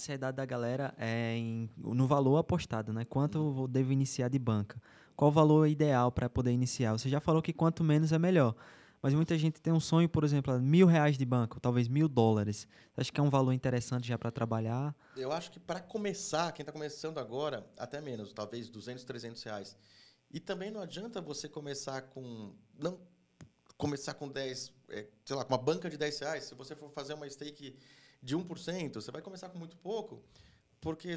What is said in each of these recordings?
ansiedade da galera é em, no valor apostado, né? Quanto eu devo iniciar de banca? Qual o valor ideal para poder iniciar? Você já falou que quanto menos é melhor. Mas muita gente tem um sonho, por exemplo, mil reais de banco, talvez mil dólares. Você acha que é um valor interessante já para trabalhar? Eu acho que para começar, quem está começando agora, até menos, talvez 200, 300 reais. E também não adianta você começar com. Não começar com 10, é, sei lá, com uma banca de 10 reais, se você for fazer uma stake de 1%, você vai começar com muito pouco, porque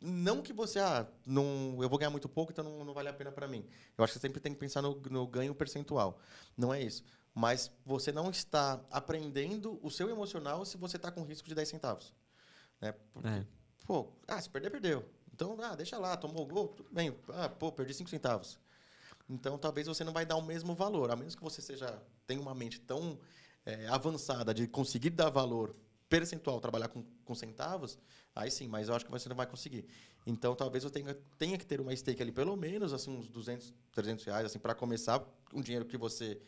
não que você, ah, não, eu vou ganhar muito pouco, então não, não vale a pena para mim. Eu acho que sempre tem que pensar no, no ganho percentual. Não é isso. Mas você não está aprendendo o seu emocional se você está com risco de 10 centavos. Né? Porque, é. pô, ah, se perder, perdeu. Então, ah, deixa lá, tomou o gol, tudo bem. Ah, pô, perdi 5 centavos. Então, talvez você não vai dar o mesmo valor, a menos que você seja tenha uma mente tão é, avançada de conseguir dar valor percentual, trabalhar com, com, centavos, aí sim, mas eu acho que você não vai conseguir. Então, talvez eu tenha, tenha que ter uma stake ali, pelo menos assim, uns 200, 300 reais, assim, para começar, um dinheiro que você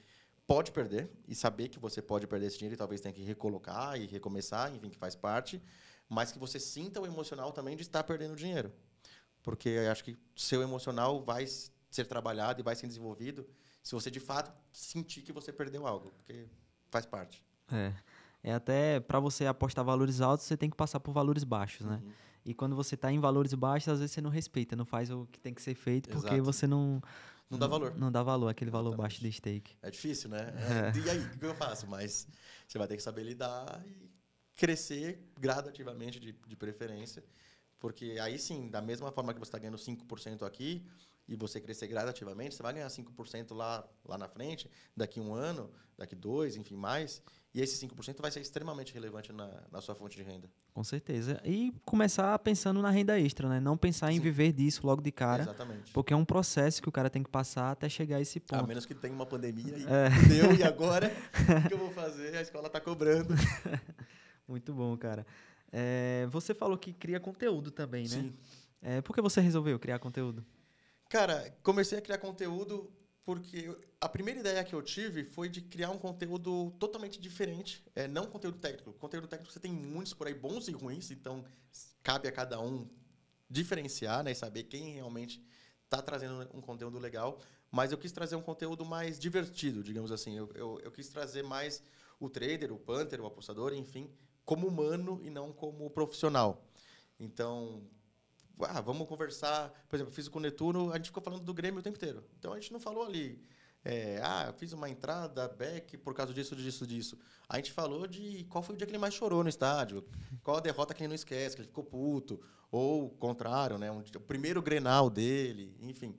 pode perder e saber que você pode perder esse dinheiro e talvez tenha que recolocar e recomeçar, enfim, que faz parte, mas que você sinta o emocional também de estar perdendo dinheiro. Porque eu acho que seu emocional vai ser trabalhado e vai ser desenvolvido, se você de fato sentir que você perdeu algo, porque faz parte. É. É até para você apostar valores altos, você tem que passar por valores baixos, né? Uhum. E quando você está em valores baixos, às vezes você não respeita, não faz o que tem que ser feito, Exato. porque você não não dá valor. Não dá valor, aquele valor Exatamente. baixo de stake. É difícil, né? É. E aí, o que eu faço? Mas você vai ter que saber lidar e crescer gradativamente, de, de preferência, porque aí sim, da mesma forma que você está ganhando 5% aqui e você crescer gradativamente, você vai ganhar 5% lá, lá na frente, daqui um ano, daqui dois, enfim, mais. E esse 5% vai ser extremamente relevante na, na sua fonte de renda. Com certeza. E começar pensando na renda extra, né? Não pensar em viver disso logo de cara. Exatamente. Porque é um processo que o cara tem que passar até chegar a esse ponto. A menos que tenha uma pandemia e é. deu, e agora? o que eu vou fazer? A escola está cobrando. Muito bom, cara. É, você falou que cria conteúdo também, né? Sim. É, por que você resolveu criar conteúdo? Cara, comecei a criar conteúdo porque a primeira ideia que eu tive foi de criar um conteúdo totalmente diferente, é, não conteúdo técnico. Conteúdo técnico você tem muitos por aí, bons e ruins, então cabe a cada um diferenciar né, e saber quem realmente está trazendo um conteúdo legal. Mas eu quis trazer um conteúdo mais divertido, digamos assim. Eu, eu, eu quis trazer mais o trader, o punter, o apostador, enfim, como humano e não como profissional. Então, ah, vamos conversar. Por exemplo, eu fiz com o Netuno, a gente ficou falando do Grêmio o tempo inteiro. Então a gente não falou ali, é, ah, fiz uma entrada, back, por causa disso, disso, disso. A gente falou de qual foi o dia que ele mais chorou no estádio, qual a derrota que ele não esquece, que ele ficou puto, ou o contrário, né? Um, o primeiro grenal dele, enfim.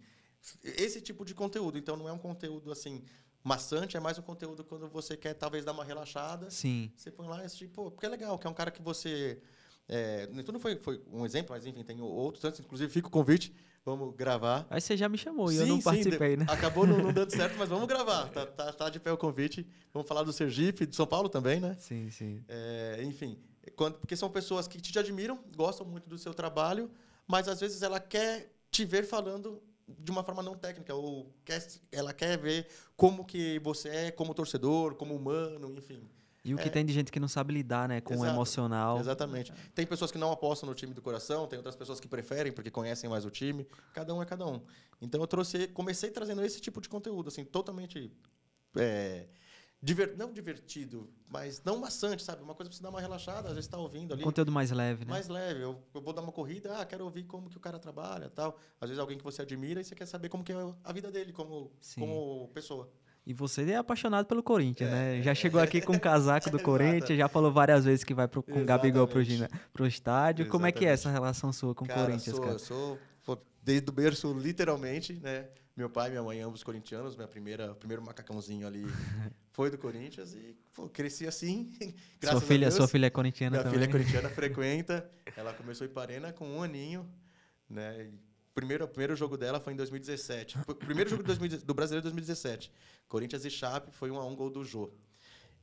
Esse tipo de conteúdo. Então não é um conteúdo assim maçante, é mais um conteúdo quando você quer talvez dar uma relaxada. Sim. Você põe lá e assiste, pô, porque é legal, que é um cara que você. É, então não foi, foi um exemplo, mas enfim, tem outros tantos. Inclusive, fica o convite, vamos gravar. Aí você já me chamou e eu não sim, participei, né? Acabou não, não, dando certo, mas vamos gravar. Tá, tá, tá, de pé o convite. Vamos falar do Sergipe, de São Paulo também, né? Sim, sim. É, enfim, quando, porque são pessoas que te admiram, gostam muito do seu trabalho, mas às vezes ela quer te ver falando de uma forma não técnica, ou quer, ela quer ver como que você é como torcedor, como humano, enfim. E o que é. tem de gente que não sabe lidar né, com Exato. o emocional. Exatamente. Tem pessoas que não apostam no time do coração, tem outras pessoas que preferem porque conhecem mais o time. Cada um é cada um. Então eu trouxe, comecei trazendo esse tipo de conteúdo, assim, totalmente é, Diver, não divertido, mas não maçante, sabe? Uma coisa pra você dar uma relaxada, às vezes tá ouvindo ali. Conteúdo mais leve, né? Mais leve. Eu, eu, vou dar uma corrida, ah, quero ouvir como que o cara trabalha tal. Às vezes alguém que você admira e você quer saber como que é a vida dele, como, como pessoa. E você é apaixonado pelo Corinthians, é. né? Já chegou aqui com o casaco do Corinthians, já falou várias vezes que vai pro, com o Gabigol pro, pro estádio. Exatamente. Como é que é essa relação sua com o Corinthians, sou, cara? Eu sou desde o berço, literalmente, né? Meu pai e minha mãe, ambos corintianos, Meu primeira primeiro macacãozinho ali foi do Corinthians e pô, cresci assim. graças sua filha, a Deus. sua filha é corintiana minha também. Minha filha é corintiana frequenta. Ela começou em Parena com um aninho, né? primeiro, o primeiro jogo dela foi em 2017. O primeiro jogo 2000, do Brasileiro 2017. Corinthians e Chape foi um a um gol do Jô.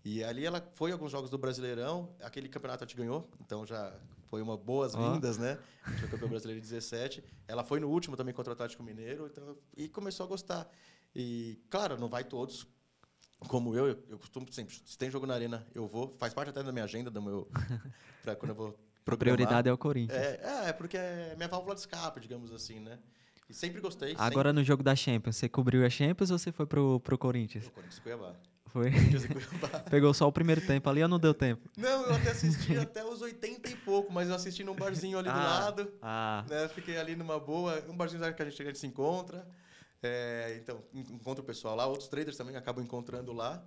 E ali ela foi a alguns jogos do Brasileirão, aquele campeonato a gente ganhou, então já foi uma boas-vindas, ah. né? Foi campeão brasileiro de 17. Ela foi no último também contra o Atlético Mineiro, então, e começou a gostar. E, claro, não vai todos como eu, eu, eu costumo sempre, se tem jogo na arena, eu vou, faz parte até da minha agenda, do meu para quando eu vou programar. Prioridade é o Corinthians. É, é, é, porque é minha válvula de escape, digamos assim, né? E sempre gostei. Agora sempre... no jogo da Champions, você cobriu a Champions ou você foi pro pro Corinthians? O Corinthians Cuiabá. Foi. Pegou só o primeiro tempo ali ou não deu tempo? Não, eu até assisti até os 80 e pouco, mas eu assisti num barzinho ali ah, do lado. Ah. Né? Fiquei ali numa boa. Um barzinho que a gente, a gente se encontra. É, então, encontra o pessoal lá. Outros traders também acabam encontrando lá.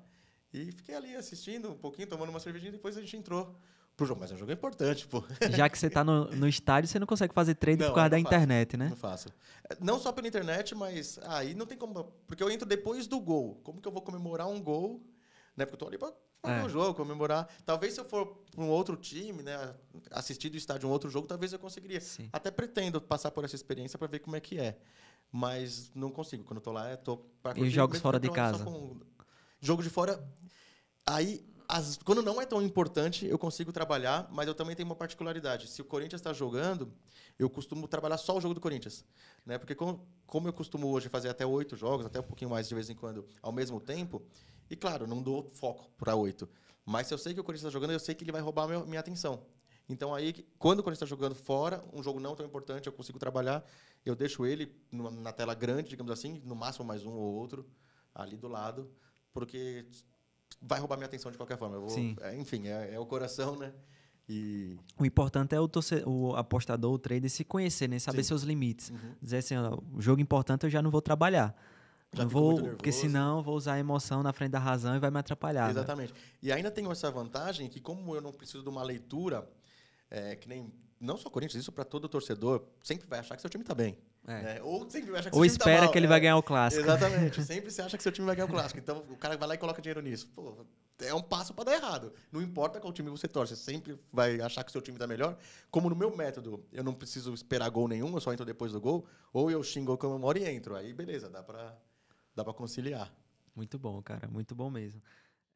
E fiquei ali assistindo um pouquinho, tomando uma cervejinha. Depois a gente entrou Pro jogo, mas é um jogo importante, pô. Já que você tá no, no estádio, você não consegue fazer trade não, por causa da faço, internet, né? Não faço. É, não só pela internet, mas aí ah, não tem como. Porque eu entro depois do gol. Como que eu vou comemorar um gol? Né? Porque eu tô ali pra fazer é. um jogo, comemorar. Talvez se eu for para um outro time, né? Assistir do estádio um outro jogo, talvez eu conseguiria. Sim. Até pretendo passar por essa experiência para ver como é que é. Mas não consigo. Quando eu tô lá, eu tô pra E jogos fora de casa? Com... Jogo de fora. Aí as, quando não é tão importante, eu consigo trabalhar, mas eu também tenho uma particularidade. Se o Corinthians está jogando, eu costumo trabalhar só o jogo do Corinthians. Né? Porque, como, como eu costumo hoje fazer até oito jogos, até um pouquinho mais de vez em quando, ao mesmo tempo, e claro, não dou foco para oito. Mas se eu sei que o Corinthians está jogando, eu sei que ele vai roubar a minha atenção. Então, aí, quando o Corinthians está jogando fora, um jogo não tão importante, eu consigo trabalhar, eu deixo ele na tela grande, digamos assim, no máximo mais um ou outro, ali do lado, porque vai roubar minha atenção de qualquer forma. Vou, é, enfim, é, é, o coração, né? E... O importante é o, torce o apostador, o trader, se conhecer, né? Saber Sim. seus limites. Uhum. Dizer assim, ó, o jogo importante eu já não vou trabalhar. Já não vou, porque senão vou usar a emoção na frente da razão e vai me atrapalhar. Né? Exatamente. Né? E ainda tem essa vantagem que, como eu não preciso de uma leitura é, que nem não só Corinthians, isso para todo torcedor, sempre vai achar que seu time está bem. É. Né? Ou sempre vai achar que Ou seu time tá espera mal, que ele né? vai ganhar o clássico. Exatamente, sempre se acha que seu time vai ganhar o clássico. Então o cara vai lá e coloca dinheiro nisso. Pô, é um passo para dar errado. Não importa qual time você torce, você sempre vai achar que seu time está melhor. Como no meu método, eu não preciso esperar gol nenhum, eu só entro depois do gol, ou eu xingo o comemoro e entro. Aí beleza, dá para dá para conciliar. Muito bom, cara, muito bom mesmo.